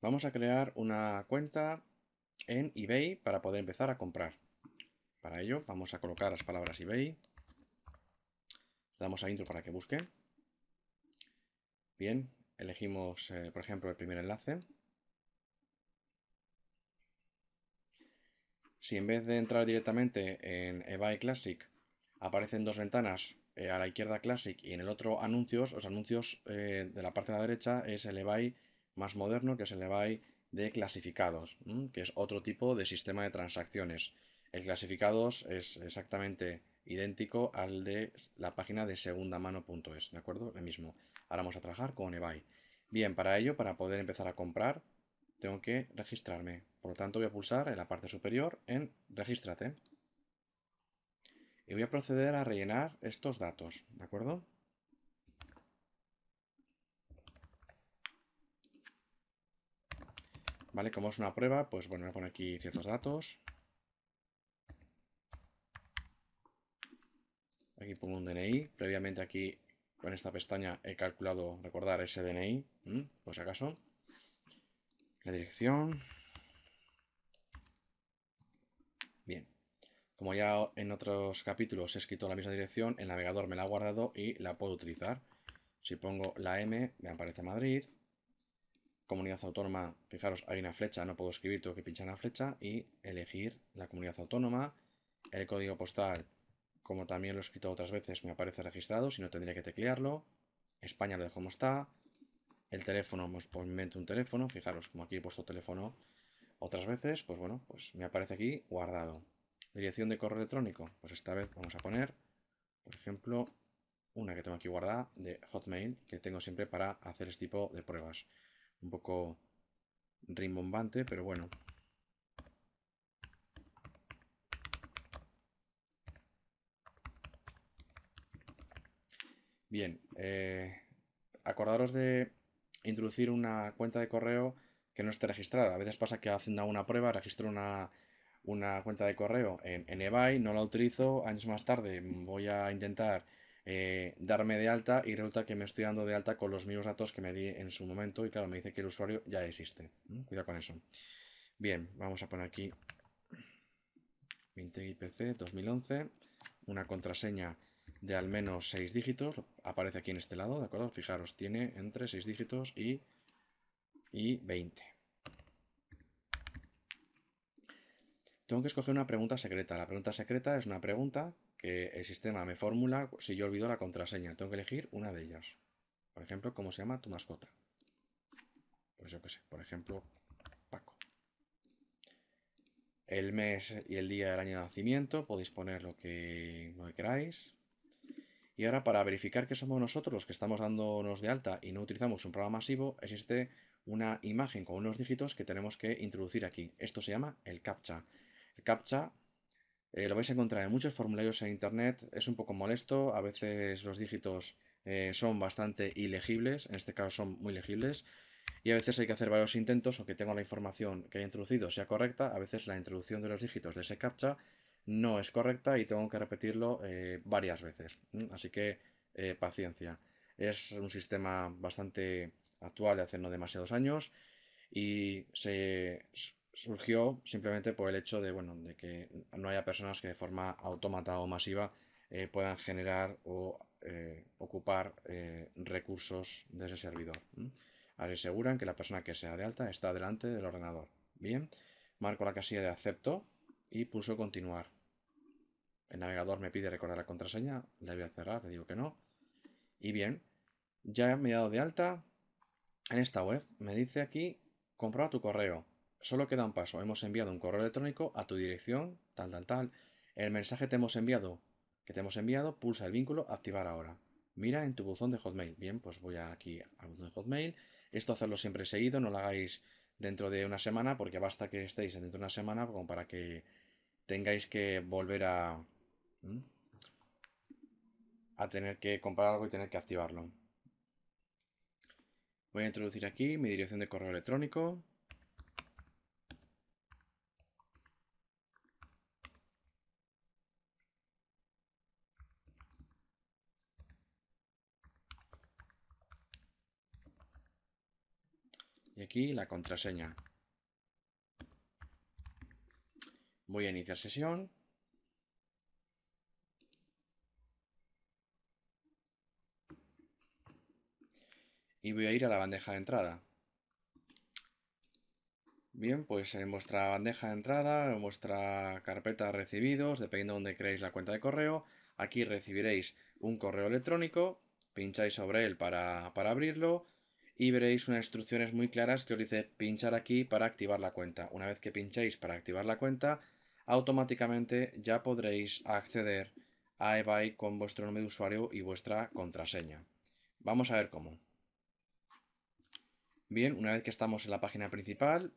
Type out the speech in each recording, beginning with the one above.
Vamos a crear una cuenta en eBay para poder empezar a comprar. Para ello vamos a colocar las palabras eBay. Damos a intro para que busque. Bien, elegimos eh, por ejemplo el primer enlace. Si en vez de entrar directamente en eBay Classic aparecen dos ventanas, eh, a la izquierda Classic y en el otro anuncios, los anuncios eh, de la parte de la derecha es el eBay más moderno que es el ebay de clasificados, que es otro tipo de sistema de transacciones. El clasificados es exactamente idéntico al de la página de segundamano.es, ¿de acuerdo? El mismo. Ahora vamos a trabajar con eBay. Bien, para ello, para poder empezar a comprar, tengo que registrarme. Por lo tanto, voy a pulsar en la parte superior en Regístrate. Y voy a proceder a rellenar estos datos, ¿de acuerdo? ¿Vale? Como es una prueba, pues bueno, voy a aquí ciertos datos. Aquí pongo un DNI. Previamente aquí, con esta pestaña, he calculado, recordar, ese DNI, por si acaso. La dirección. Bien. Como ya en otros capítulos he escrito la misma dirección, el navegador me la ha guardado y la puedo utilizar. Si pongo la M, me aparece Madrid comunidad autónoma, fijaros, hay una flecha, no puedo escribir, tengo que pinchar la flecha y elegir la comunidad autónoma, el código postal, como también lo he escrito otras veces, me aparece registrado, si no tendría que teclearlo, España lo dejo como está, el teléfono, pues, pues me un teléfono, fijaros, como aquí he puesto teléfono otras veces, pues bueno, pues me aparece aquí guardado. Dirección de correo electrónico, pues esta vez vamos a poner, por ejemplo, una que tengo aquí guardada de Hotmail, que tengo siempre para hacer este tipo de pruebas un poco rimbombante, pero bueno. Bien, eh, acordaros de introducir una cuenta de correo que no esté registrada. A veces pasa que haciendo una prueba registro una, una cuenta de correo en, en eBay, no la utilizo, años más tarde voy a intentar eh, darme de alta y resulta que me estoy dando de alta con los mismos datos que me di en su momento y claro, me dice que el usuario ya existe. Mm. Cuidado con eso. Bien, vamos a poner aquí 20 IPC 2011, una contraseña de al menos 6 dígitos, aparece aquí en este lado, ¿de acuerdo? Fijaros, tiene entre 6 dígitos y, y 20. Tengo que escoger una pregunta secreta. La pregunta secreta es una pregunta que el sistema me formula si yo olvido la contraseña. Tengo que elegir una de ellas. Por ejemplo, ¿cómo se llama tu mascota? por pues yo sé, por ejemplo, Paco. El mes y el día del año de nacimiento, podéis poner lo que, lo que queráis. Y ahora para verificar que somos nosotros los que estamos dándonos de alta y no utilizamos un programa masivo, existe una imagen con unos dígitos que tenemos que introducir aquí. Esto se llama el CAPTCHA. El CAPTCHA eh, lo vais a encontrar en muchos formularios en internet, es un poco molesto, a veces los dígitos eh, son bastante ilegibles, en este caso son muy legibles, y a veces hay que hacer varios intentos o que tengo la información que he introducido sea correcta, a veces la introducción de los dígitos de ese captcha no es correcta y tengo que repetirlo eh, varias veces, así que paciencia. Es un sistema bastante actual de hace no demasiados años y se surgió simplemente por el hecho de, bueno, de que no haya personas que de forma autómata o masiva eh, puedan generar o eh, ocupar eh, recursos de ese servidor. Ahora aseguran que la persona que sea de alta está delante del ordenador. Bien, marco la casilla de acepto y pulso continuar. El navegador me pide recordar la contraseña, le voy a cerrar, le digo que no. Y bien, ya me he dado de alta en esta web. Me dice aquí, comprueba tu correo. Solo queda un paso. Hemos enviado un correo electrónico a tu dirección, tal, tal, tal. El mensaje te hemos enviado, que te hemos enviado, pulsa el vínculo, activar ahora. Mira en tu buzón de Hotmail. Bien, pues voy aquí al buzón de Hotmail. Esto hacerlo siempre seguido, no lo hagáis dentro de una semana, porque basta que estéis dentro de una semana como para que tengáis que volver a. a tener que comprar algo y tener que activarlo. Voy a introducir aquí mi dirección de correo electrónico. aquí la contraseña. Voy a iniciar sesión. Y voy a ir a la bandeja de entrada. Bien, pues en vuestra bandeja de entrada, en vuestra carpeta recibidos, dependiendo de dónde creéis la cuenta de correo, aquí recibiréis un correo electrónico, pincháis sobre él para, para abrirlo, y veréis unas instrucciones muy claras que os dice pinchar aquí para activar la cuenta. Una vez que pinchéis para activar la cuenta, automáticamente ya podréis acceder a eBay con vuestro nombre de usuario y vuestra contraseña. Vamos a ver cómo. Bien, una vez que estamos en la página principal,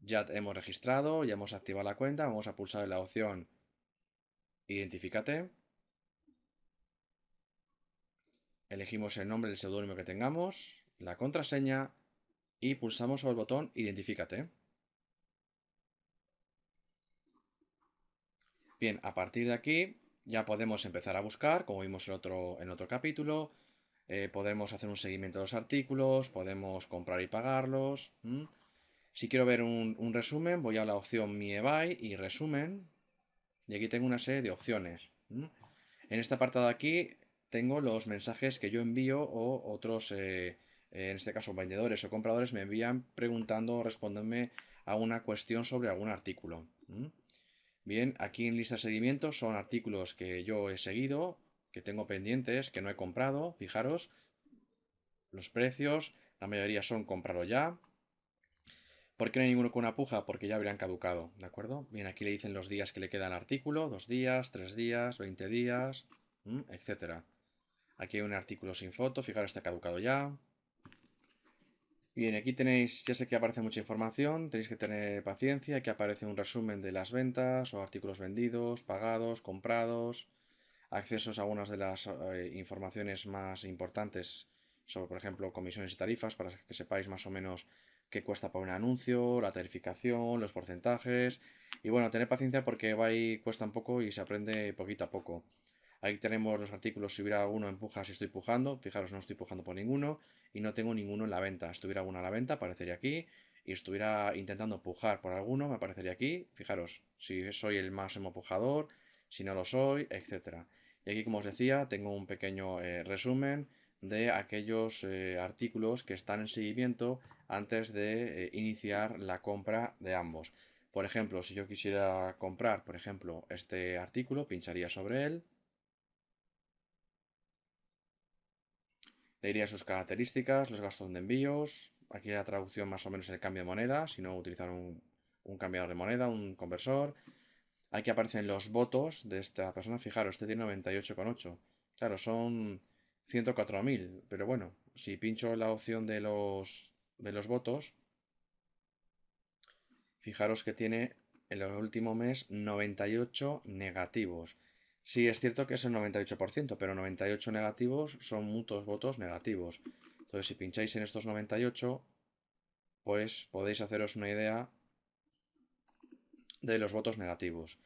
ya hemos registrado, ya hemos activado la cuenta, vamos a pulsar en la opción Identifícate. Elegimos el nombre del pseudónimo que tengamos la contraseña y pulsamos sobre el botón Identifícate. Bien, a partir de aquí ya podemos empezar a buscar, como vimos en otro, en otro capítulo. Eh, podemos hacer un seguimiento de los artículos, podemos comprar y pagarlos. Si quiero ver un, resumen, voy a la opción Mi eBay y Resumen. Y aquí tengo una serie de opciones. En este apartado aquí tengo los mensajes que yo envío o otros... Eh, eh, en este caso vendedores o compradores, me envían preguntando o respondiéndome a una cuestión sobre algún artículo. Bien, aquí en lista de seguimiento son artículos que yo he seguido, que tengo pendientes, que no he comprado, fijaros, los precios, la mayoría son comprarlo ya. ¿Por qué no hay ninguno con una puja? Porque ya habrían caducado, ¿de acuerdo? Bien, aquí le dicen los días que le queda al artículo, dos días, tres días, veinte días, etcétera. Aquí hay un artículo sin foto, fijaros, está caducado ya. Bien, aquí tenéis, ya sé que aparece mucha información, tenéis que tener paciencia, aquí aparece un resumen de las ventas o artículos vendidos, pagados, comprados, accesos a algunas de las eh, informaciones más importantes sobre, por ejemplo, comisiones y tarifas, para que sepáis más o menos qué cuesta por un anuncio, la tarificación, los porcentajes, y bueno, tener paciencia porque va y cuesta un poco y se aprende poquito a poco. Aquí tenemos los artículos, si hubiera alguno empuja, si estoy pujando, fijaros no estoy pujando por ninguno y no tengo ninguno en la venta, si estuviera alguno en la venta aparecería aquí y estuviera intentando pujar por alguno me aparecería aquí, fijaros si soy el máximo pujador, si no lo soy, etc. Y aquí como os decía tengo un pequeño eh, resumen de aquellos eh, artículos que están en seguimiento antes de eh, iniciar la compra de ambos. Por ejemplo, si yo quisiera comprar, por ejemplo, este artículo, pincharía sobre él, Le diría sus características, los gastos de envíos, aquí la traducción más o menos el cambio de moneda, si no utilizar un, un cambiador de moneda, un conversor. Aquí aparecen los votos de esta persona. Fijaros, este tiene 98,8. Claro, son 104.000, pero bueno, si pincho la opción de los, de los votos, fijaros que tiene en el último mes 98 negativos. Sí, es cierto que es el 98%, pero 98 negativos son muchos votos negativos. Entonces, si pincháis en estos 98, pues podéis haceros una idea de los votos negativos.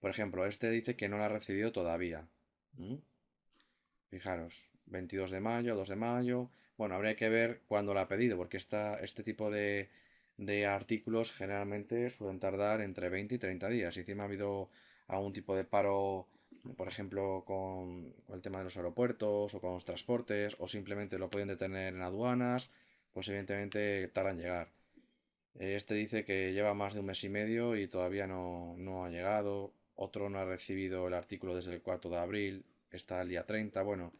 Por ejemplo, este dice que no la ha recibido todavía. Fijaros, 22 de mayo, 2 de mayo. Bueno, habría que ver cuándo la ha pedido, porque este tipo de, de artículos generalmente suelen tardar entre 20 y 30 días. Y encima ha habido algún tipo de paro por ejemplo, con, el tema de los aeropuertos o con los transportes, o simplemente lo pueden detener en aduanas, pues evidentemente tardan en llegar. Este dice que lleva más de un mes y medio y todavía no, ha llegado. Otro no ha recibido el artículo desde el 4 de abril. Está el día 30. Bueno,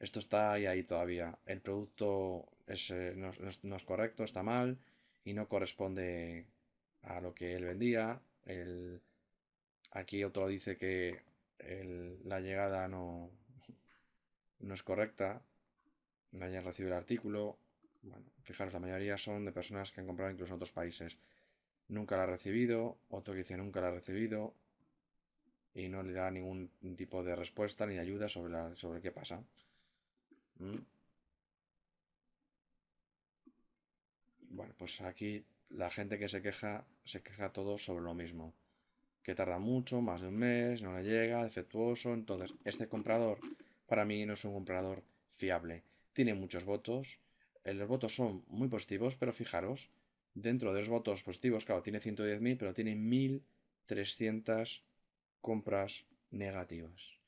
esto está ahí, todavía. El producto eh, no, es correcto, está mal y no corresponde a lo que él vendía. Aquí otro dice que la llegada no, no es correcta, no hayan recibido el artículo. Bueno, fijaros, la mayoría son de personas que han comprado incluso en otros países. Nunca la ha recibido, otro que dice nunca la ha recibido y no le da ningún tipo de respuesta ni ayuda sobre, sobre qué pasa. ¿Mm? Bueno, pues aquí la gente que se queja, se queja todo sobre lo mismo que tarda mucho, más de un mes, no le llega, defectuoso. Entonces, este comprador para mí no es un comprador fiable. Tiene muchos votos, eh, los votos son muy positivos, pero fijaros, dentro de los votos positivos, claro, tiene 110.000, pero tiene 1.300 compras negativas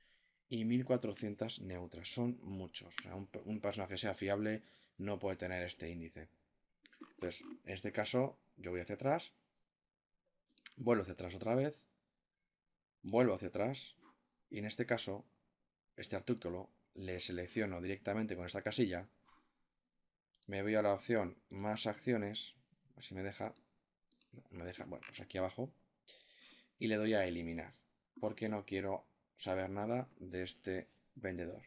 y 1.400 neutras. Son muchos. O sea, un, un personaje sea fiable no puede tener este índice. Entonces, en este caso, yo voy hacia atrás, vuelvo hacia atrás otra vez, vuelvo hacia atrás y en este caso, este artículo le selecciono directamente con esta casilla, me voy a la opción más acciones, así me deja, me deja, bueno, pues aquí abajo, y le doy a eliminar, porque no quiero saber nada de este vendedor.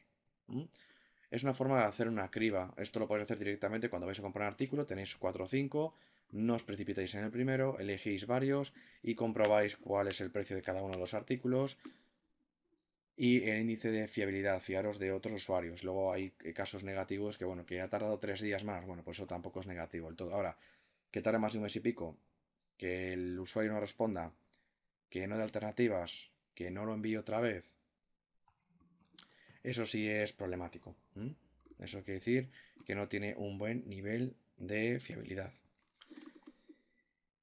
Es una forma de hacer una criba. Esto lo podéis hacer directamente cuando vais a comprar un artículo. Tenéis 4 o 5 no os precipitéis en el primero, elegís varios y comprobáis cuál es el precio de cada uno de los artículos y el índice de fiabilidad, fiaros de otros usuarios. Luego hay eh, casos negativos que, bueno, que ha tardado tres días más, bueno, pues eso tampoco es negativo el todo. Ahora, que tarde más de un mes y pico, que el usuario no responda, que no dé alternativas, que no lo envíe otra vez, eso sí es problemático. Eso quiere decir que no tiene un buen nivel de fiabilidad.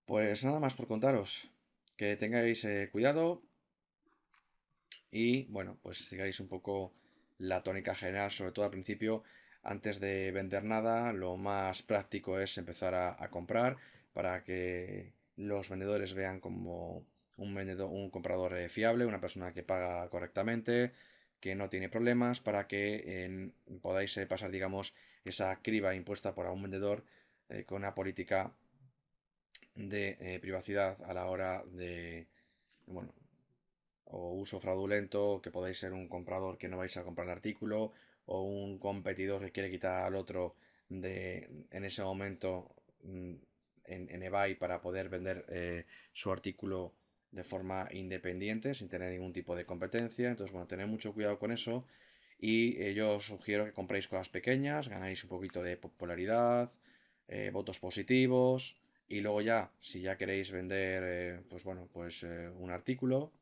Pues nada más por contaros. Que tengáis eh, cuidado. Y bueno, pues sigáis un poco la tónica general, sobre todo al principio. Antes de vender nada, lo más práctico es empezar a, comprar para que los vendedores vean como un, vendedor, un comprador eh, fiable, una persona que paga correctamente, que no tiene problemas, para que podáis eh, pasar, digamos, esa criba impuesta por algún vendedor con una política de eh, privacidad a la hora de, bueno, o uso fraudulento, que podéis ser un comprador que no vais a comprar el artículo, o un competidor que quiere quitar al otro de, en ese momento mm, en, eBay para poder vender eh, su artículo de forma independiente, sin tener ningún tipo de competencia. Entonces, bueno, tened mucho cuidado con eso. Y eh, yo os sugiero que compréis cosas pequeñas, ganáis un poquito de popularidad, votos positivos, y luego ya, si ya queréis vender, eh, pues bueno, pues eh, un artículo,